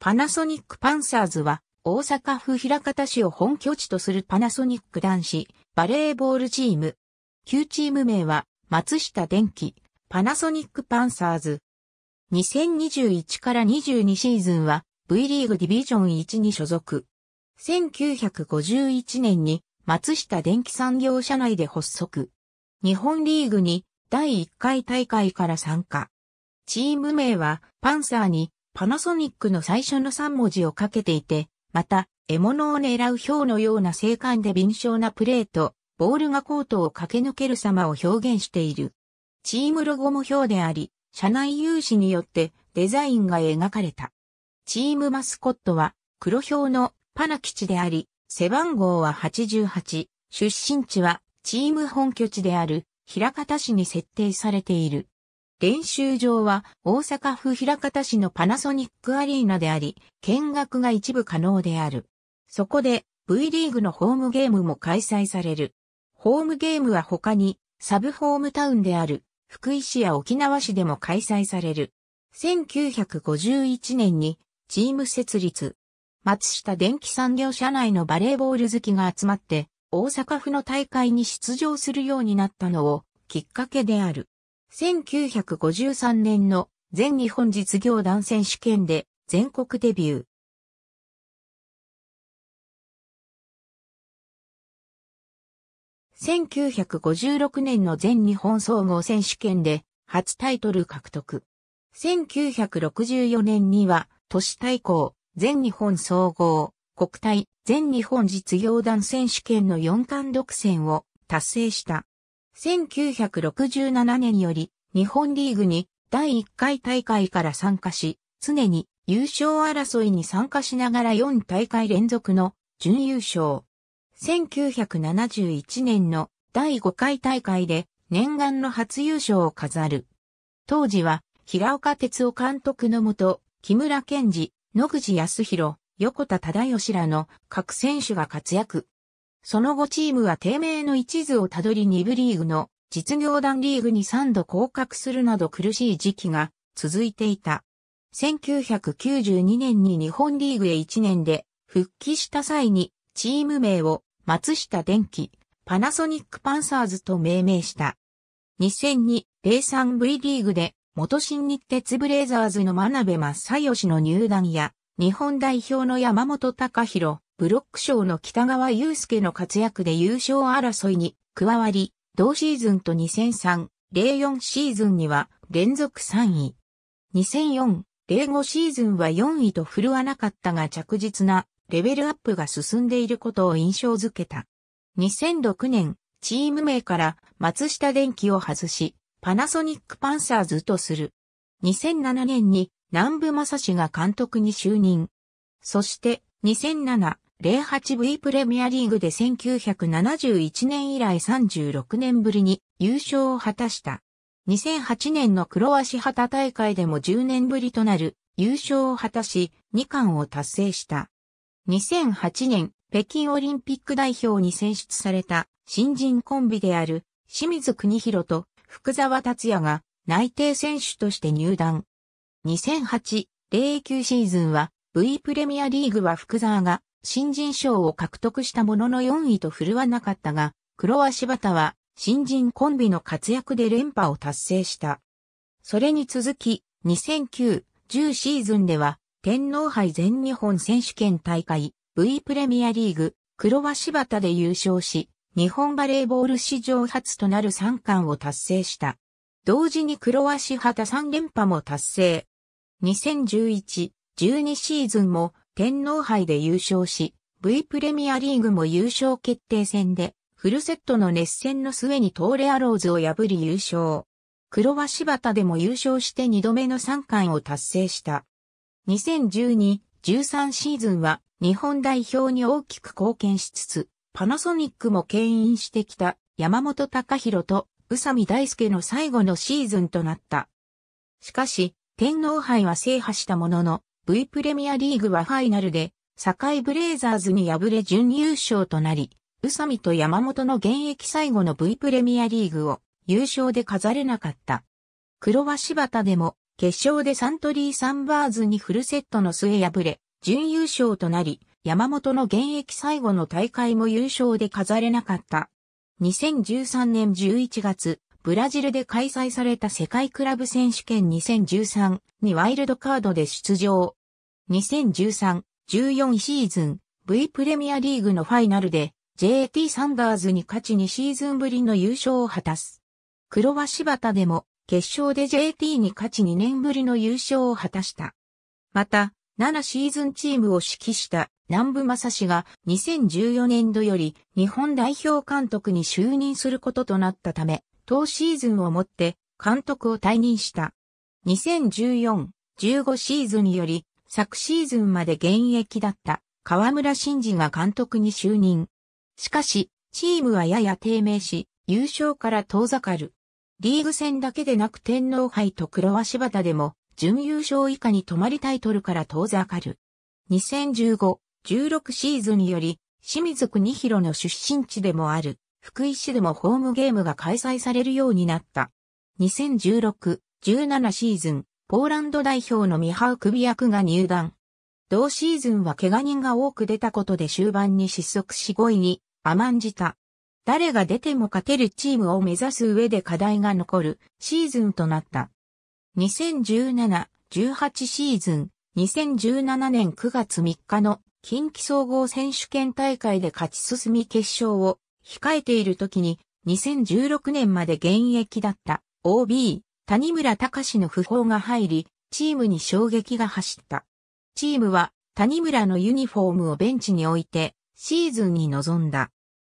パナソニックパンサーズは、大阪府平方市を本拠地とするパナソニック男子バレーボールチーム。旧チーム名は、松下電機、パナソニックパンサーズ。2021から22シーズンは、V リーグディビジョン1に所属。1951年に、松下電機産業社内で発足。日本リーグに第1回大会から参加。チーム名はパンサーにパナソニックの最初の3文字をかけていて、また、獲物を狙う氷のような精悍で敏捷なプレーと、ボールがコートを駆け抜ける様を表現している。チームロゴも表であり、社内有志によってデザインが描かれた。チームマスコットは黒豹のパナ基地であり、背番号は88、出身地はチーム本拠地である平方市に設定されている。練習場は大阪府平方市のパナソニックアリーナであり、見学が一部可能である。そこで V リーグのホームゲームも開催される。ホームゲームは他にサブホームタウンである福井市や沖縄市でも開催される。1951年にチーム設立。松下電気産業社内のバレーボール好きが集まって大阪府の大会に出場するようになったのをきっかけである。1953年の全日本実業団選手権で全国デビュー。1956年の全日本総合選手権で初タイトル獲得。1964年には都市対抗、全日本総合、国体、全日本実業団選手権の4冠独占を達成した。1967年より日本リーグに第1回大会から参加し、常に優勝争いに参加しながら4大会連続の準優勝。1971年の第5回大会で念願の初優勝を飾る。当時は平岡哲夫監督のもと、木村健二、野口康弘、横田忠義らの各選手が活躍。その後チームは低迷の一途をたどり2部リーグの実業団リーグに3度降格するなど苦しい時期が続いていた。1992年に日本リーグへ1年で復帰した際にチーム名を松下電機、パナソニックパンサーズと命名した。2002-03V リーグで元新日鉄ブレイザーズの真鍋正義の入団や日本代表の山本隆弘、ブロック賞の北川祐介の活躍で優勝争いに加わり、同シーズンと2003、04シーズンには連続3位。2004、05シーズンは4位と振るわなかったが着実なレベルアップが進んでいることを印象づけた。2006年、チーム名から松下電機を外し、パナソニックパンサーズとする。2007年に南部正史が監督に就任。そして、2007、08V プレミアリーグで1971年以来36年ぶりに優勝を果たした。2008年の黒足旗大会でも10年ぶりとなる優勝を果たし2冠を達成した。2008年北京オリンピック代表に選出された新人コンビである清水国広と福沢達也が内定選手として入団。2008-09シーズンは V プレミアリーグは福沢が新人賞を獲得したものの4位と振るわなかったが、黒は柴田は新人コンビの活躍で連覇を達成した。それに続き、2009、10シーズンでは、天皇杯全日本選手権大会、V プレミアリーグ、黒は柴田で優勝し、日本バレーボール史上初となる3冠を達成した。同時に黒は柴田3連覇も達成。2011、12シーズンも天皇杯で優勝し、V プレミアリーグも優勝決定戦で、フルセットの熱戦の末に東レアローズを破り優勝。黒は柴田でも優勝して2度目の3冠を達成した。2012-13シーズンは日本代表に大きく貢献しつつ、パナソニックも牽引してきた山本隆弘と宇佐美大輔の最後のシーズンとなった。しかし、天皇杯は制覇したものの、V プレミアリーグはファイナルで、堺ブレイザーズに敗れ準優勝となり、宇佐美と山本の現役最後の V プレミアリーグを優勝で飾れなかった。黒は柴田でも、決勝でサントリーサンバーズにフルセットの末敗れ、準優勝となり、山本の現役最後の大会も優勝で飾れなかった。2013年11月、ブラジルで開催された世界クラブ選手権2013にワイルドカードで出場。2013-14シーズン V プレミアリーグのファイナルで JT サンダーズに勝ち2シーズンぶりの優勝を果たす。黒は柴田でも決勝で JT に勝ち2年ぶりの優勝を果たした。また、7シーズンチームを指揮した南部正氏が2014年度より日本代表監督に就任することとなったため、当シーズンをもって監督を退任した。2014-15シーズンより昨シーズンまで現役だった河村真司が監督に就任。しかし、チームはやや低迷し、優勝から遠ざかる。リーグ戦だけでなく天皇杯と黒足旗でも、準優勝以下に止まりタイトルから遠ざかる。2015、16シーズンより、清水国広の出身地でもある、福井市でもホームゲームが開催されるようになった。2016、17シーズン、ポーランド代表のミハウ首役が入団。同シーズンは怪我人が多く出たことで終盤に失速し5位に甘んじた。誰が出ても勝てるチームを目指す上で課題が残るシーズンとなった。2017-18シーズン、2017年9月3日の近畿総合選手権大会で勝ち進み決勝を控えている時に2016年まで現役だった OB 谷村隆の訃報が入り、チームに衝撃が走った。チームは谷村のユニフォームをベンチに置いて、シーズンに臨んだ。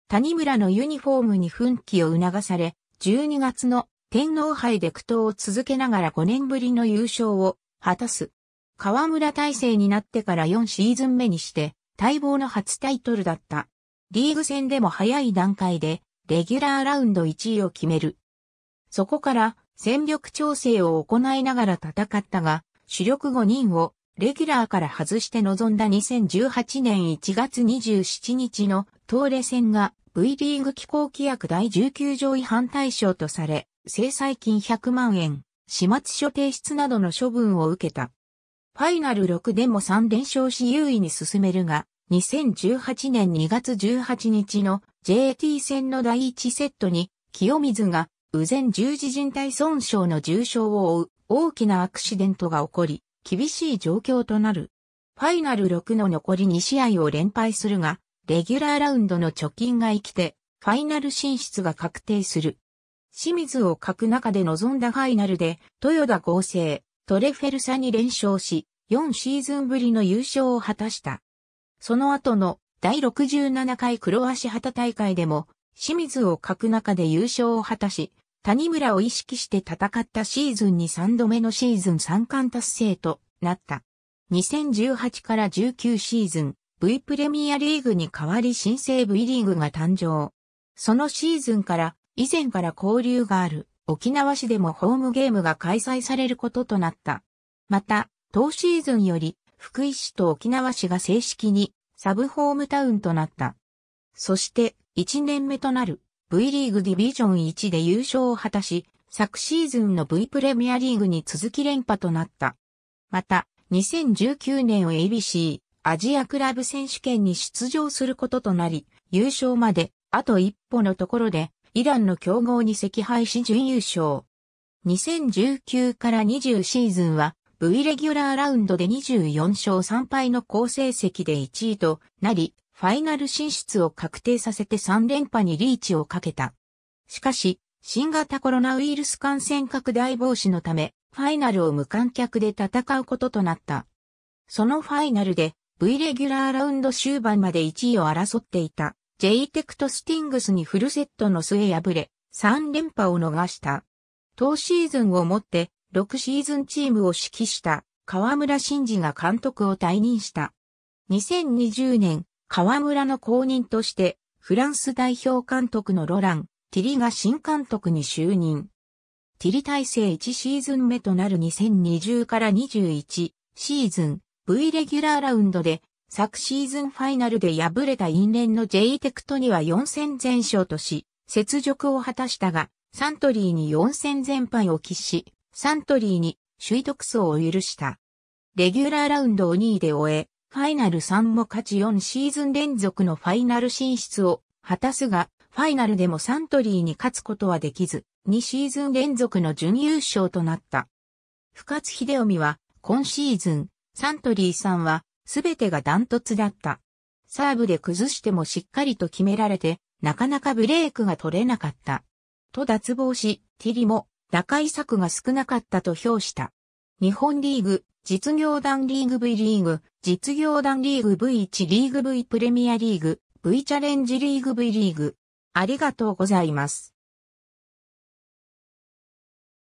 谷村のユニフォームに奮起を促され、12月の天皇杯で苦闘を続けながら5年ぶりの優勝を果たす。河村体制になってから4シーズン目にして、待望の初タイトルだった。リーグ戦でも早い段階で、レギュラーラウンド1位を決める。そこから、戦力調整を行いながら戦ったが、主力5人をレギュラーから外して臨んだ2018年1月27日の東レ戦が V リーグ機構規約第19条違反対象とされ、制裁金100万円、始末書提出などの処分を受けた。ファイナル6でも3連勝し優位に進めるが、2018年2月18日の JT 戦の第1セットに清水が右前十字靭帯損傷の重傷を負う大きなアクシデントが起こり、厳しい状況となる。ファイナル6の残り2試合を連敗するが、レギュラーラウンドの貯金が生きて、ファイナル進出が確定する。清水を欠く中で臨んだファイナルで、豊田合成、トレフェルサに連勝し、4シーズンぶりの優勝を果たした。その後の第67回黒足旗大会でも、清水を欠く中で優勝を果たし、谷村を意識して戦ったシーズンに3度目のシーズン3冠達成となった。2018から19シーズン、V プレミアリーグに代わり新生 V リーグが誕生。そのシーズンから以前から交流がある沖縄市でもホームゲームが開催されることとなった。また、当シーズンより福井市と沖縄市が正式にサブホームタウンとなった。そして1年目となる V リーグディビジョン1で優勝を果たし、昨シーズンの V プレミアリーグに続き連覇となった。また、2019年を ABC アジアクラブ選手権に出場することとなり、優勝まであと一歩のところで、イランの強豪に惜敗し準優勝。2019から20シーズンは、V レギュラーラウンドで24勝3敗の好成績で1位となり、ファイナル進出を確定させて3連覇にリーチをかけた。しかし、新型コロナウイルス感染拡大防止のため、ファイナルを無観客で戦うこととなった。そのファイナルで、V レギュラーラウンド終盤まで1位を争っていた、J テクトスティングスにフルセットの末敗れ、3連覇を逃した。当シーズンをもって、6シーズンチームを指揮した、河村真司が監督を退任した。2020年、河村の後任として、フランス代表監督のロラン、ティリが新監督に就任。ティリ体制1シーズン目となる2020から21シーズン V レギュラーラウンドで昨シーズンファイナルで敗れた因縁の J テクトには4戦全勝とし、雪辱を果たしたが、サントリーに4戦全敗を喫し、サントリーに首位独走を許した。レギュラーラウンドを2位で終え、ファイナル3も勝ち4シーズン連続のファイナル進出を果たすが、ファイナルでもサントリーに勝つことはできず、2シーズン連続の準優勝となった。深津秀臣は、今シーズン、サントリーさんは、すべてがダントツだった。サーブで崩してもしっかりと決められて、なかなかブレークが取れなかった。と脱帽し、ティリも打開策が少なかったと評した。日本リーグ実業団リーグ V リーグ、実業団リーグ V1 リーグ V プレミアリーグ、V チャレンジリーグ V リーグ。ありがとうございます。